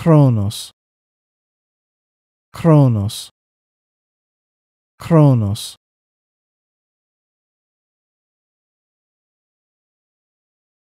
Chronos Chronos Chronos